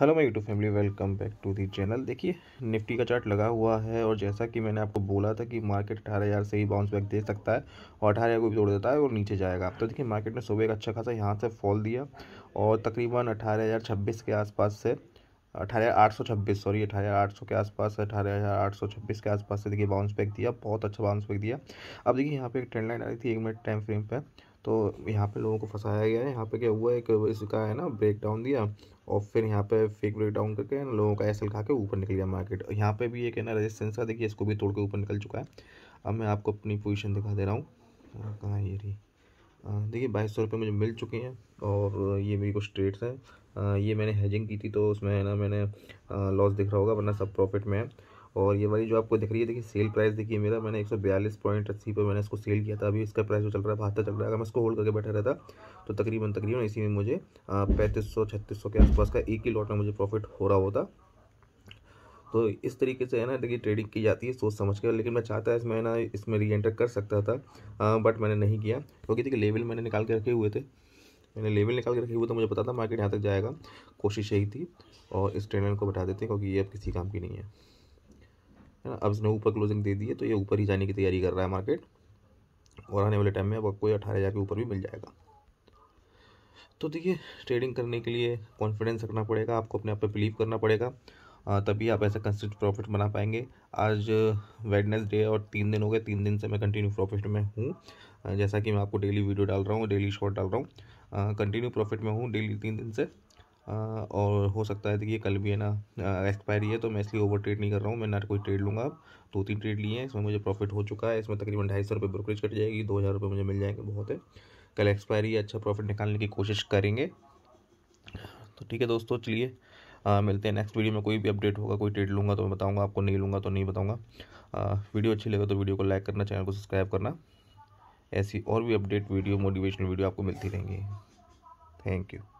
hello my YouTube family welcome back to the channel देखिए Nifty का chart लगा हुआ है और जैसा कि मैंने आपको बोला था कि मार्केट अठारह हज़ार से ही बाउंस बैक दे सकता है और अठारह हज़ार को भी तोड़ देता है और नीचे जाएगा तो देखिए मार्केट ने सुबह एक अच्छा खासा यहाँ से फॉल दिया और तकरीबन अठारह हज़ार छब्बीस के आसपास से अठारह आठ सौ छब्बीस सॉरी अठारह आठ सौ के आसपास अठारह हज़ार आठ सौ छब्बीस के आसपास से देखिए बाउंस बैक दिया बहुत अच्छा बाउंस बैक दिया अब देखिए यहाँ पे एक ट्रेंड लाइन आ रही थी एक मिनट टाइम फ्रेम पर तो यहाँ पे लोगों को फंसाया गया है यहाँ पे क्या हुआ एक इसका है ना ब्रेक डाउन दिया और फिर यहाँ पे फेक ब्रेक डाउन करके ना लोगों का एसल खा के ऊपर निकल गया मार्केट यहाँ पे भी एक है ना रेजिस्टेंस का देखिए इसको भी तोड़ के ऊपर निकल चुका है अब मैं आपको अपनी पोजिशन दिखा दे रहा हूँ कहाँ ये रही देखिए बाईस सौ रुपये मुझे मिल चुके हैं और ये मेरी कुछ ट्रेड्स हैं ये मैंने हैजिंग की थी तो उसमें ना मैंने लॉस दिख रहा होगा वरना सब प्रॉफिट में है और ये वाली जो आपको दिख रही है देखिए सेल प्राइस देखिए मेरा मैंने एक पर मैंने इसको सेल किया था अभी इसका प्राइस जो चल रहा है बहत्तर चल रहा है अगर मैं इसको होल्ड करके बैठा रहता तो तकरीबन तकरीबन इसी में मुझे पैंतीस सौ छत्तीस सौ के आसपास का एक ही लॉट में मुझे प्रॉफिट हो रहा होता तो इस तरीके से है ना देखिए ट्रेडिंग की जाती है सोच समझ कर लेकिन मैं चाहता है इसमें ना इसमें री एंटर कर सकता था आ, बट मैंने नहीं किया क्योंकि देखिए लेवल मैंने निकाल के रखे हुए थे मैंने लेवल निकाल के रखे हुए तो मुझे पता था मार्केट यहाँ तक जाएगा कोशिश यही थी और इस ट्रेनर को बैठा देते हैं क्योंकि ये अब किसी काम की नहीं है है ना अब इसने ऊपर क्लोजिंग दे दी है तो ये ऊपर ही जाने की तैयारी कर रहा है मार्केट और आने वाले टाइम में अब आपको ये अठारह हज़ार के ऊपर भी मिल जाएगा तो देखिए ट्रेडिंग करने के लिए कॉन्फिडेंस रखना पड़ेगा आपको अपने आप पर बिलीव करना पड़ेगा तभी आप ऐसा कंसिस्ट प्रॉफिट बना पाएंगे आज वेडनेसडे और तीन दिन हो गए तीन दिन से मैं कंटिन्यू प्रॉफिट में हूँ जैसा कि मैं आपको डेली वीडियो डाल रहा हूँ डेली शॉर्ट डाल रहा हूँ कंटिन्यू प्रॉफिट में हूँ डेली तीन दिन से और हो सकता है कि कल भी है ना एक्सपायरी है तो मैं इसलिए ओवर ट्रेड नहीं कर रहा हूँ मैं ना कोई ट्रेड लूँगा अब दो तीन ट्रेड लिए हैं इसमें मुझे प्रॉफिट हो चुका है इसमें तकरीबन ढाई सौ रुपये ब्रोकरेज कट जाएगी दो हज़ार रुपये मुझे मिल जाएंगे बहुत है कल एक्सपायरी अच्छा प्रॉफिट निकालने की कोशिश करेंगे तो ठीक है दोस्तों चलिए मिलते हैं नेक्स्ट वीडियो में कोई भी अपडेट होगा कोई ट्रेड लूँगा तो मैं बताऊँगा आपको नहीं लूँगा तो नहीं बताऊँगा वीडियो अच्छी लगे तो वीडियो को लाइक करना चैनल को सब्सक्राइब करना ऐसी और भी अपडेट वीडियो मोटिवेशनल वीडियो आपको मिलती रहेंगी थैंक यू